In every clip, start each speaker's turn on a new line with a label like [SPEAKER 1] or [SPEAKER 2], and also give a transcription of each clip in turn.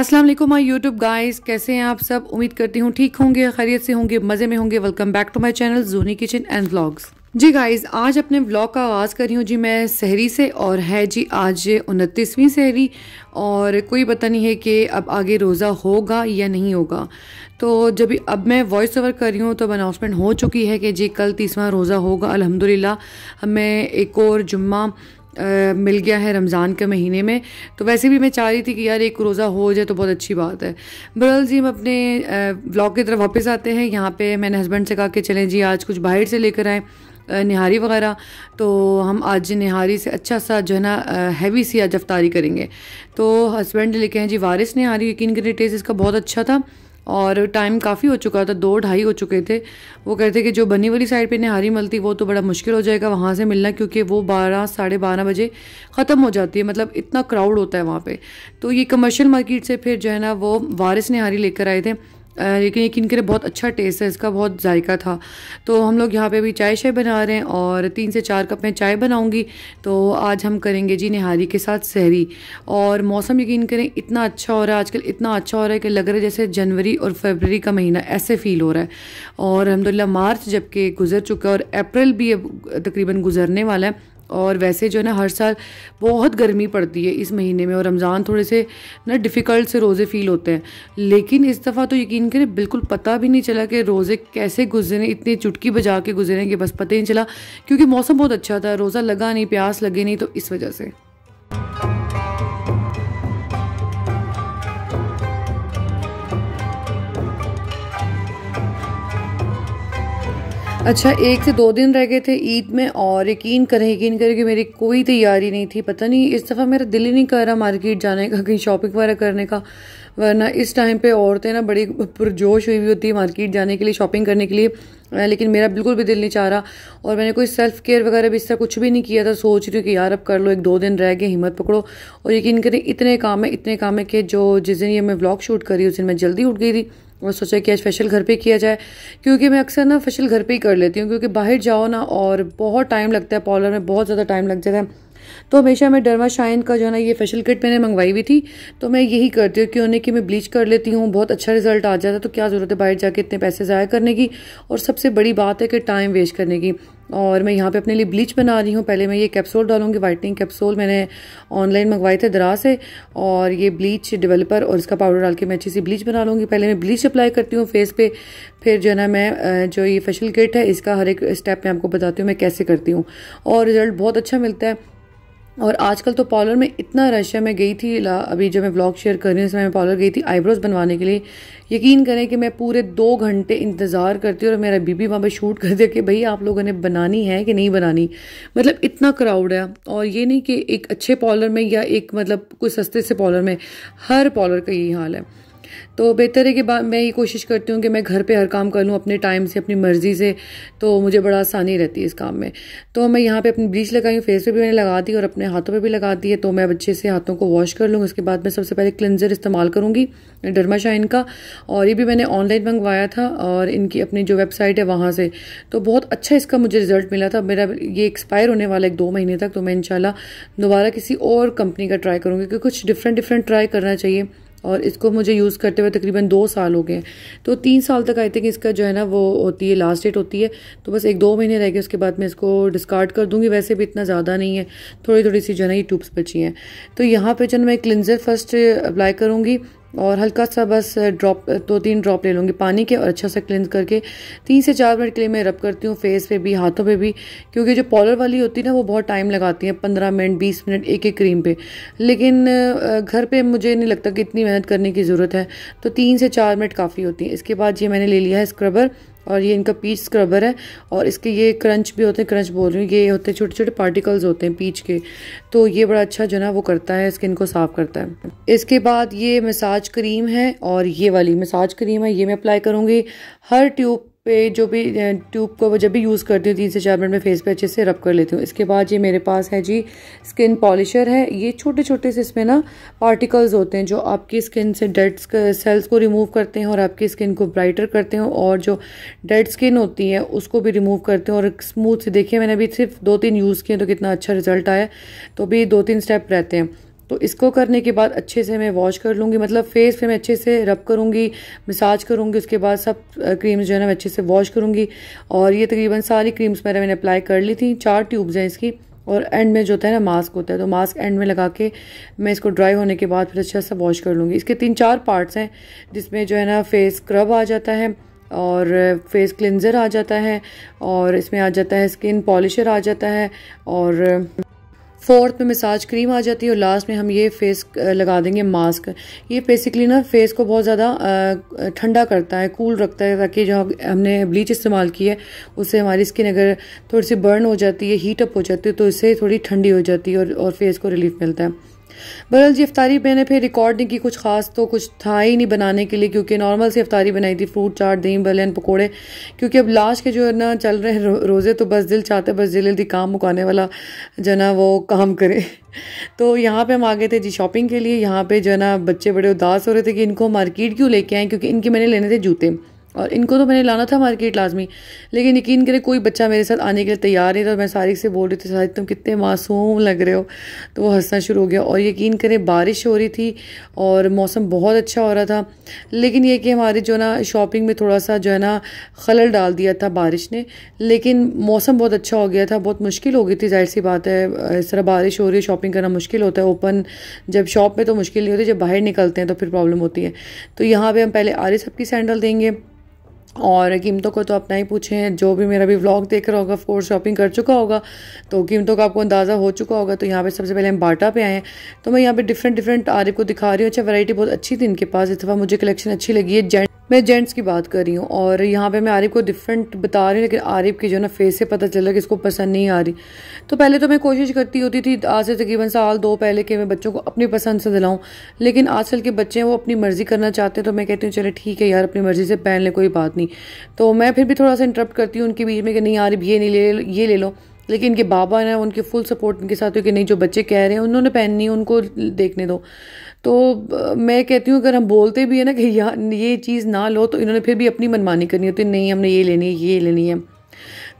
[SPEAKER 1] अस्सलाम वालेकुम my YouTube guys कैसे हैं आप सब उम्मीद करती हूँ ठीक होंगे खैरियत से होंगे मज़े में होंगे welcome back to my channel Joni kitchen and vlogs जी गाइस आज अपने व्लॉग का आगाज़ कर रही हूँ जी मैं सहरी से और है जी आज उनतीसवीं सहरी और कोई पता नहीं है कि अब आगे रोज़ा होगा या नहीं होगा तो जब अब मैं वॉइस ओवर कर रही हूँ तो अनाउंसमेंट हो चुकी है कि जी कल तीसवा रोज़ा होगा अल्हम्दुलिल्लाह मैं एक और जुम्मा आ, मिल गया है रमज़ान के महीने में तो वैसे भी मैं चाह रही थी कि यार एक रोज़ा हो जाए तो बहुत अच्छी बात है बरल जी हम अपने ब्लॉग की तरफ वापस आते हैं यहाँ पे मैंने हस्बैंड से कहा कि चलें जी आज कुछ बाहर से लेकर आएँ निहारी वगैरह तो हम आज निहारी से अच्छा सा जो है ना हैवी सी आज अफ्तारी करेंगे तो हस्बैंड लेके हैं जी वारिस निहारी यकीन करें टेस्ट इसका बहुत अच्छा था और टाइम काफ़ी हो चुका था दो ढाई हो चुके थे वो कहते कि जो बनी वाली साइड पे निहारी मिलती वो तो बड़ा मुश्किल हो जाएगा वहाँ से मिलना क्योंकि वो बारह साढ़े बारह बजे ख़त्म हो जाती है मतलब इतना क्राउड होता है वहाँ पर तो ये कमर्शियल मार्केट से फिर जो है ना वो वारिस निहारी लेकर आए थे लेकिन यकीन करें बहुत अच्छा टेस्ट है इसका बहुत जायका था तो हम लोग यहाँ पे भी चाय शाय बना रहे हैं और तीन से चार कप मैं चाय बनाऊँगी तो आज हम करेंगे जी निहारी के साथ सहरी और मौसम यकीन करें इतना अच्छा हो रहा है आजकल इतना अच्छा हो रहा है कि लग रहा है जैसे जनवरी और फरवरी का महीना ऐसे फील हो रहा है और अलहमदिल्ला मार्च जबकि गुजर चुका है और अप्रैल भी अब तकरीबन गुजरने वाला है और वैसे जो है ना हर साल बहुत गर्मी पड़ती है इस महीने में और रमज़ान थोड़े से ना डिफ़िकल्ट से रोज़े फ़ील होते हैं लेकिन इस दफ़ा तो यकीन करें बिल्कुल पता भी नहीं चला कि रोज़े कैसे गुजरे इतनी चुटकी बजा के गुजरेंगे बस पता ही नहीं चला क्योंकि मौसम बहुत अच्छा था रोज़ा लगा नहीं प्यास लगे नहीं तो इस वजह से अच्छा एक से दो दिन रह गए थे ईद में और यकीन करें यकीन करें कि मेरी कोई तैयारी नहीं थी पता नहीं इस दफ़ा मेरा दिल ही नहीं कर रहा मार्केट जाने का कहीं शॉपिंग वगैरह करने का वरना इस टाइम पे औरतें ना बड़ी पुरजोश हुई हुई होती है मार्केट जाने के लिए शॉपिंग करने के लिए लेकिन मेरा बिल्कुल भी दिल नहीं चाह रहा और मैंने कोई सेल्फ़ केयर वगैरह भी इस तरह कुछ भी नहीं किया था सोच रही हूँ कि यार अब कर लो एक दो दिन रह गए हिम्मत पकड़ो और यकीन करें इतने काम है इतने काम है कि जो जिस दिन ये मैं ब्लॉग शूट करी उस दिन मैं जल्दी उठ गई थी और सोचा कि आज फेशियल घर पे किया जाए क्योंकि मैं अक्सर ना फेशियल घर पे ही कर लेती हूँ क्योंकि बाहर जाओ ना और बहुत टाइम लगता है पार्लर में बहुत ज़्यादा टाइम लग जाता है तो हमेशा मैं डरमा शाइन का जो है ना ये फेशियल किट मैंने मंगवाई हुई थी तो मैं यही करती हूँ क्यों नहीं कि मैं ब्लीच कर लेती हूँ बहुत अच्छा रिजल्ट आ जाता है तो क्या ज़रूरत है बाहर जाके इतने पैसे ज़ाया करने की और सबसे बड़ी बात है कि टाइम वेस्ट करने की और मैं यहाँ पे अपने लिए ब्लीच बना रही हूँ पहले मैं ये कैप्सूल डालूंगी वाइटनिंग कैप्सूल मैंने ऑनलाइन मंगवाए थे दरा से और ये ब्लीच डेवलपर और इसका पाउडर डाल के मैं अच्छी सी ब्लीच बना लूँगी पहले मैं ब्लीच अप्लाई करती हूँ फेस पे फिर जो है ना मैं जो ये फेशियल किट है इसका हर एक स्टेप मैं आपको बताती हूँ मैं कैसे करती हूँ और रिज़ल्ट बहुत अच्छा मिलता है और आजकल तो पार्लर में इतना रश है मैं गई थी अभी जब मैं ब्लॉग शेयर कर रही हूँ उसमें मैं पार्लर गई थी आईब्रोज़ बनवाने के लिए यकीन करें कि मैं पूरे दो घंटे इंतज़ार करती हूँ और मेरा बीबी वहाँ पर शूट कर दिया कि भाई आप लोगों ने बनानी है कि नहीं बनानी मतलब इतना क्राउड है और ये नहीं कि एक अच्छे पार्लर में या एक मतलब कोई सस्ते से पार्लर में हर पार्लर का यही हाल है तो बेहतर है कि मैं ये कोशिश करती हूँ कि मैं घर पे हर काम कर लूँ अपने टाइम से अपनी मर्ज़ी से तो मुझे बड़ा आसानी रहती है इस काम में तो मैं यहाँ पे अपनी ब्लीच लगाई हूँ फेस पे भी मैंने लगा दी और अपने हाथों पे भी लगा दी है तो मैं अच्छे से हाथों को वॉश कर लूँगी उसके बाद मैं सबसे पहले क्लिनजर इस्तेमाल करूँगी डरमा शाइन का और ये भी मैंने ऑनलाइन मंगवाया था और इनकी अपनी जो वेबसाइट है वहाँ से तो बहुत अच्छा इसका मुझे रिजल्ट मिला था मेरा ये एक्सपायर होने वाला एक दो महीने तक तो मैं इन दोबारा किसी और कंपनी का ट्राई करूँगी क्योंकि कुछ डिफरेंट डिफरेंट ट्राई करना चाहिए और इसको मुझे यूज़ करते हुए तकरीबन दो साल हो गए हैं तो तीन साल तक आई थिंक इसका जो है ना वो होती है लास्ट डेट होती है तो बस एक दो महीने रह गए उसके बाद मैं इसको डिस्कार्ड कर दूँगी वैसे भी इतना ज़्यादा नहीं है थोड़ी थोड़ी सी जो है ना ये ट्यूब्स बची हैं तो यहाँ पर जो मैं क्लिनज़र फर्स्ट अप्लाई करूँगी और हल्का सा बस ड्रॉप दो तीन ड्रॉप ले लूँगी पानी के और अच्छा सा क्लिन करके तीन से चार मिनट के लिए मैं रब करती हूँ फेस पे भी हाथों पे भी क्योंकि जो पॉलर वाली होती है ना वो बहुत टाइम लगाती है पंद्रह मिनट बीस मिनट एक एक क्रीम पे लेकिन घर पे मुझे नहीं लगता कि इतनी मेहनत करने की ज़रूरत है तो तीन से चार मिनट काफ़ी होती है इसके बाद ये मैंने ले लिया है स्क्रबर और ये इनका पीच स्क्रबर है और इसके ये क्रंच भी होते हैं क्रंच बोल रही हूँ ये होते हैं छोटे छोटे पार्टिकल्स होते हैं पीच के तो ये बड़ा अच्छा जो ना वो करता है स्किन को साफ़ करता है इसके बाद ये मसाज क्रीम है और ये वाली मसाज क्रीम है ये मैं अप्लाई करूँगी हर ट्यूब पे जो भी ट्यूब को जब भी यूज़ करती हूँ तीन से चार मिनट में फेस पे अच्छे से रब कर लेती हूँ इसके बाद ये मेरे पास है जी स्किन पॉलिशर है ये छोटे छोटे से इसमें ना पार्टिकल्स होते हैं जो आपकी स्किन से डेड सेल्स को रिमूव करते हैं और आपकी स्किन को ब्राइटर करते हैं और जो डेड स्किन होती है उसको भी रिमूव करते हैं और स्मूथ से देखिए मैंने अभी सिर्फ दो तीन यूज़ किए तो कितना अच्छा रिजल्ट आया तो अभी दो तीन स्टेप रहते हैं तो इसको करने के बाद अच्छे से मैं वॉश कर लूँगी मतलब फेस पे मैं अच्छे से रब करूँगी मसाज करूँगी उसके बाद सब क्रीम्स जो है ना मैं अच्छे से वॉश करूँगी और ये तकरीबन सारी क्रीम्स मैंने मैंने अप्लाई कर ली थी चार ट्यूब्स हैं इसकी और एंड में जो होता है ना मास्क होता है तो मास्क एंड में लगा के मैं इसको ड्राई होने के बाद फिर अच्छा सा वॉश कर लूँगी इसके तीन चार पार्ट्स हैं जिसमें जो है ना फेस स्क्रब आ जाता है और फेस क्लिनज़र आ जाता है और इसमें आ जाता है स्किन पॉलिशर आ जाता है और फोर्थ में मसाज क्रीम आ जाती है और लास्ट में हम ये फेस लगा देंगे मास्क ये बेसिकली ना फेस को बहुत ज़्यादा ठंडा करता है कूल रखता है ताकि जो हमने ब्लीच इस्तेमाल की है उससे हमारी स्किन अगर थोड़ी सी बर्न हो जाती है हीटअप हो जाती है तो इससे थोड़ी ठंडी हो जाती है और, और फेस को रिलीफ मिलता है बहरल जी अफ्तारी मैंने फिर रिकॉर्ड नहीं की कुछ खास तो कुछ था ही नहीं बनाने के लिए क्योंकि नॉर्मल सी अफ्तारी बनाई थी फ्रूट चाट दही बलैन पकौड़े क्योंकि अब लास्ट के जो है ना चल रहे हैं रोज़े तो बस दिल चाहते बस दिल जल्दी काम मुकाने वाला जो ना वो काम करे तो यहाँ पे हम आ गए थे जी शॉपिंग के लिए यहाँ पे जो है ना बच्चे बड़े उदास हो रहे थे कि इनको मार्केट क्यों लेके आए क्योंकि इनके मैंने लेने थे जूते और इनको तो मैंने लाना था मार्केट लाजमी लेकिन यकीन करें कोई बच्चा मेरे साथ आने के लिए तैयार नहीं था मैं सारिक से बोल रही थी सारिक तुम कितने मासूम लग रहे हो तो वो हंसना शुरू हो गया और यकीन करें बारिश हो रही थी और मौसम बहुत अच्छा हो रहा था लेकिन ये कि हमारी जो ना शॉपिंग में थोड़ा सा जो है ना खलल डाल दिया था बारिश ने लेकिन मौसम बहुत अच्छा हो गया था बहुत मुश्किल हो गई थी जाहिर सी बात है इस तरह बारिश हो रही है शॉपिंग करना मुश्किल होता है ओपन जब शॉप में तो मुश्किल नहीं होती जब बाहर निकलते हैं तो फिर प्रॉब्लम होती है तो यहाँ पर हम पहले आरिस सबकी सैंडल देंगे और कीमतों को तो अपना ही पूछें जो भी मेरा भी व्लॉग देख रहा होगा ऑफकोर्स शॉपिंग कर चुका होगा तो कीमतों का आपको अंदाज़ा हो चुका होगा तो यहाँ पे सबसे पहले हम बाटा पे आए हैं तो मैं यहाँ पे डिफरेंट डिफरेंट आरिफ को दिखा रही हूँ अच्छा वैरायटी बहुत अच्छी थी इनके पास इस दफ़ा मुझे कलेक्शन अच्छी लगी है जेंट मैं जेंट्स की बात कर रही हूँ और यहाँ पे मैं आरिफ को डिफरेंट बता रही हूँ लेकिन आरिफ की जो ना फेस से पता चला कि इसको पसंद नहीं आ रही तो पहले तो मैं कोशिश करती होती थी आज से तकरीबन साल दो पहले कि मैं बच्चों को अपनी पसंद से दिलाऊं लेकिन आजकल के बच्चे हैं वो अपनी मर्ज़ी करना चाहते हैं तो मैं कहती हूँ चले ठीक है यार अपनी मर्ज़ी से पहन ले कोई बात नहीं तो मैं फिर भी थोड़ा सा इंटरप्ट करती हूँ उनके बीच में कि नहीं यार ये नहीं ले ये ले लो लेकिन इनके बाबा ने उनके फुल सपोर्ट इनके साथ हो कि नहीं जो बच्चे कह रहे हैं उन्होंने पहननी है उनको देखने दो तो मैं कहती हूँ अगर हम बोलते भी हैं ना कि यार ये चीज़ ना लो तो इन्होंने फिर भी अपनी मनमानी करनी होती नहीं हमने ये लेनी है ये लेनी है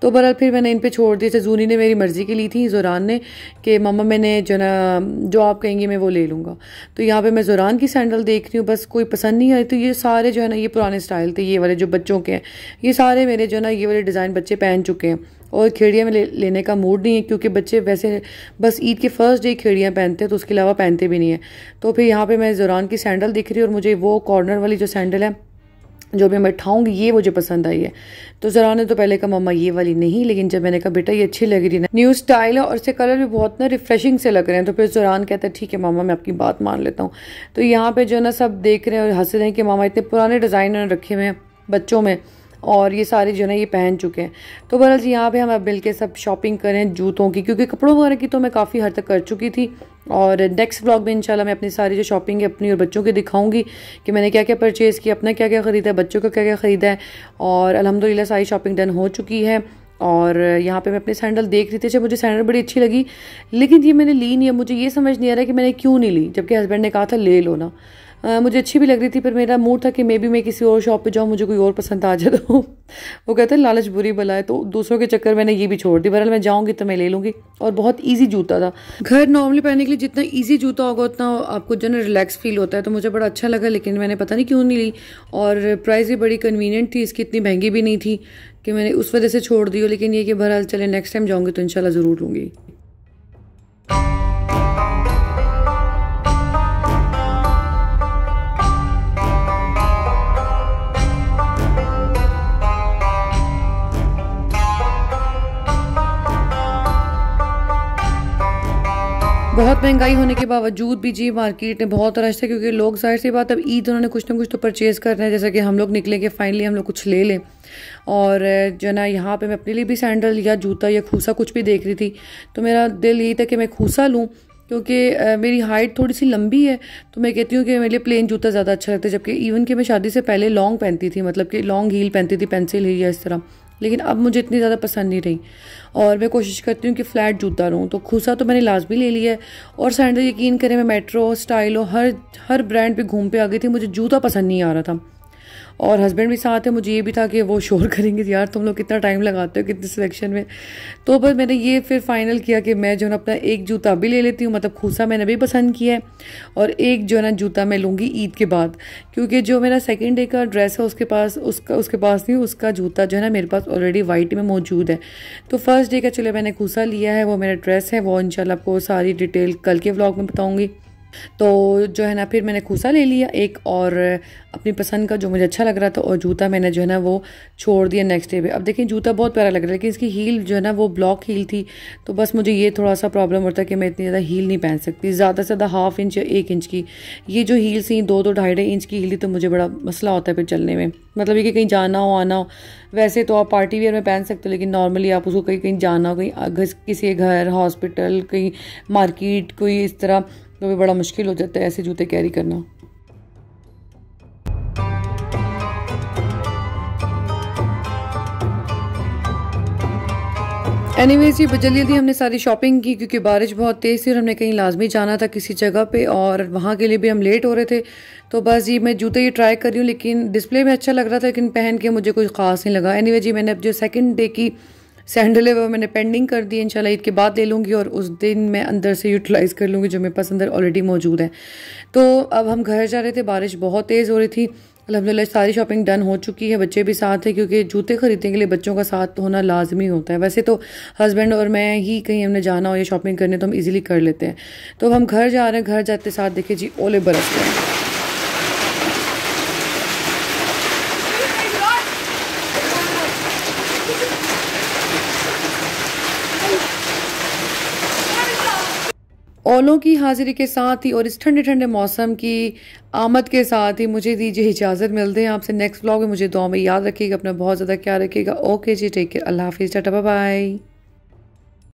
[SPEAKER 1] तो बहरहाल फिर मैंने इन पर छोड़ दी जैसे अच्छा, जूनी ने मेरी मर्ज़ी की ली थी ज़ुरान ने कि मम्मा मैंने जो ना जो आप कहेंगे मैं वो ले लूँगा तो यहाँ पर मैं ज़ुरान की सैंडल देख रही हूँ बस कोई पसंद नहीं आई तो ये सारे जो है ना ये पुराने स्टाइल थे ये वाले जो बच्चों के हैं ये सारे मेरे जो है ना ये वाले डिज़ाइन बच्चे पहन चुके हैं और खेड़ियाँ में ले, लेने का मूड नहीं है क्योंकि बच्चे वैसे बस ईद के फर्स्ट डे खेड़ियाँ पहनते हैं तो उसके अलावा पहनते भी नहीं हैं तो फिर यहाँ पे मैं ज़ुरान की सैंडल दिख रही हूँ और मुझे वो कॉर्नर वाली जो सैंडल है जो भी मैं ठाऊँगी ये मुझे पसंद आई है तो ज़रा ने तो पहले कहा मम्मा ये वाली नहीं लेकिन जब मैंने कहा बेटा ये अच्छी लग रही ना न्यू स्टाइल है और इससे कलर भी बहुत ना रिफ्रेशिंग से लग रहे हैं तो फिर जरान कहता है ठीक है मामा मैं आपकी बात मान लेता हूँ तो यहाँ पे जो है ना सब देख रहे हैं और हंस रहे हैं कि मामा इतने पुराने डिज़ाइन रखे हुए हैं बच्चों में और ये सारे जो है ना ये पहन चुके हैं तो बहरहाल यहाँ पर हम अब मिल सब शॉपिंग करें जूतों की क्योंकि कपड़ों वगैरह की तो मैं काफ़ी हद तक कर चुकी थी और नेक्स्ट ब्लॉग में इंशाल्लाह मैं अपनी सारी जो शॉपिंग है अपनी और बच्चों की दिखाऊंगी कि मैंने क्या क्या परचेज़ किया अपना क्या क्या ख़रीदा है बच्चों का क्या क्या ख़रीदा है और अलहमदिल्ला सारी शॉपिंग डन हो चुकी है और यहाँ पे मैं अपने सैंडल देख रही थी जब अच्छा मुझे सैंडल बड़ी अच्छी लगी लेकिन ये मैंने ली नहीं है मुझे ये समझ नहीं आ रहा कि मैंने क्यों नहीं ली जबकि हस्बैंड ने कहा था ले लो ना मुझे अच्छी भी लग रही थी पर मेरा मूड था कि मे बी मैं किसी और शॉप पे जाऊँ मुझे कोई और पसंद आ जाए हूँ तो। वो कहते हैं लालच बुरी बला है तो दूसरों के चक्कर मैंने ये भी छोड़ दी बहरहाल मैं जाऊँगी तो मैं ले लूँगी और बहुत ईजी जूता था घर नॉर्मली पहनने के लिए जितना ईजी जूता होगा उतना आपको जो ना रिलैक्स फील होता है तो मुझे बड़ा अच्छा लगा लेकिन मैंने पता नहीं क्यों नहीं ली और प्राइस भी बड़ी कन्वीनियंट थी इसकी इतनी महंगी भी नहीं थी कि मैंने उस वजह से छोड़ दी हो लेकिन ये कि बहरहाल चले नेक्स्ट टाइम जाऊँगी तो इंशाल्लाह ज़रूर लूँगी बहुत महंगाई होने के बावजूद भी जी मार्केट में बहुत रश है क्योंकि लोग जाहिर सी बात अब ईद उन्होंने कुछ ना कुछ तो परचेज़ कर रहे हैं जैसे कि हम लोग निकलेंगे फाइनली हम लोग कुछ ले लें और जो ना यहाँ पे मैं अपने लिए भी सैंडल या जूता या खूसा कुछ भी देख रही थी तो मेरा दिल यही था कि मैं खूसा लूँ क्योंकि मेरी हाइट थोड़ी सी लंबी है तो मैं कहती हूँ कि मेरे लिए प्लेन जूता ज़्यादा अच्छा लगता है जबकि इवन कि मैं शादी से पहले लॉन्ग पहनती थी मतलब कि लॉन्ग हील पहनती थी पेंसिल हील या इस तरह लेकिन अब मुझे इतनी ज़्यादा पसंद नहीं रही और मैं कोशिश करती हूँ कि फ्लैट जूता रहूँ तो खूसा तो मैंने लाजमी ले लिया है और सैंडल यकीन करें मैं मेट्रो स्टाइलो हर हर ब्रांड पे घूम पे आ गई थी मुझे जूता पसंद नहीं आ रहा था और हस्बैंड भी साथ है मुझे ये भी था कि वो शोर करेंगे यार तुम लोग कितना टाइम लगाते हो कितने सिलेक्शन में तो बस मैंने ये फिर फाइनल किया कि मैं जो है ना अपना एक जूता भी ले लेती हूँ मतलब खूसा मैंने भी पसंद किया है और एक जो है ना जूता मैं लूँगी ईद के बाद क्योंकि जो मेरा सेकेंड डे का ड्रेस है उसके पास उसका उसके पास नहीं उसका जूता जो है ना मेरे पास ऑलरेडी वाइट में मौजूद है तो फर्स्ट डे का चले मैंने खूसा लिया है वो मेरा ड्रेस है वो इन आपको सारी डिटेल कल के ब्लॉग में बताऊँगी तो जो है ना फिर मैंने खूसा ले लिया एक और अपनी पसंद का जो मुझे अच्छा लग रहा था और जूता मैंने जो है ना वो छोड़ दिया नेक्स्ट डे पे अब देखें जूता बहुत प्यारा लग रहा है लेकिन इसकी हील जो है ना वो ब्लॉक हील थी तो बस मुझे ये थोड़ा सा प्रॉब्लम होता है कि मैं इतनी ज़्यादा हील नहीं पहन सकती ज़्यादा से ज़्यादा हाफ इंच या एक इंच की ये जो हील थी दो दो ढाई ढाई इंच की हील थी तो मुझे बड़ा मसला होता है फिर चलने में मतलब ये कि कहीं जाना हो आना हो वैसे तो आप पार्टी वेयर में पहन सकते हो लेकिन नॉर्मली आप उसको कहीं कहीं जाना हो कहीं किसी घर हॉस्पिटल कहीं मार्केट कोई इस तरह तो भी बड़ा मुश्किल हो जाता है ऐसे जूते कैरी करना एनीवेज ये जल्दी जल्दी हमने सारी शॉपिंग की क्योंकि बारिश बहुत तेज़ थी और हमने कहीं लाजमी जाना था किसी जगह पे और वहाँ के लिए भी हम लेट हो रहे थे तो बस ये मैं जूते ये ट्राई कर रही हूँ लेकिन डिस्प्ले में अच्छा लग रहा था लेकिन पहन के मुझे कुछ खास नहीं लगा एनीवेज जी मैंने अब जो सेकंड डे की सैंडल है वो मैंने पेंडिंग कर दी इंशाल्लाह ईद के बाद ले लूँगी और उस दिन मैं अंदर से यूटिलाइज़ कर लूँगी जो मेरे पास अंदर ऑलरेडी मौजूद है तो अब हम घर जा रहे थे बारिश बहुत तेज़ हो रही थी अलहमदिल्ला सारी शॉपिंग डन हो चुकी है बच्चे भी साथ हैं क्योंकि जूते खरीदने के लिए बच्चों का साथ होना लाजमी होता है वैसे तो हस्बैंड और मैं ही कहीं हमने जाना हो या शॉपिंग करने तो हम इजीली कर लेते हैं तो अब हम घर जा रहे हैं घर जाते साथ देखिए जी ओले बरस रहे हैं बालों की हाजिरी के साथ ही और इस ठंडे ठंडे मौसम की आमद के साथ ही मुझे दीजिए इजाज़त मिलते हैं आपसे नेक्स्ट ब्लॉग में मुझे दुआ में याद रखिएगा अपना बहुत ज़्यादा क्या रखिएगा ओके जी टेक केयर अल्लाह हाफिज़ टाटा बाय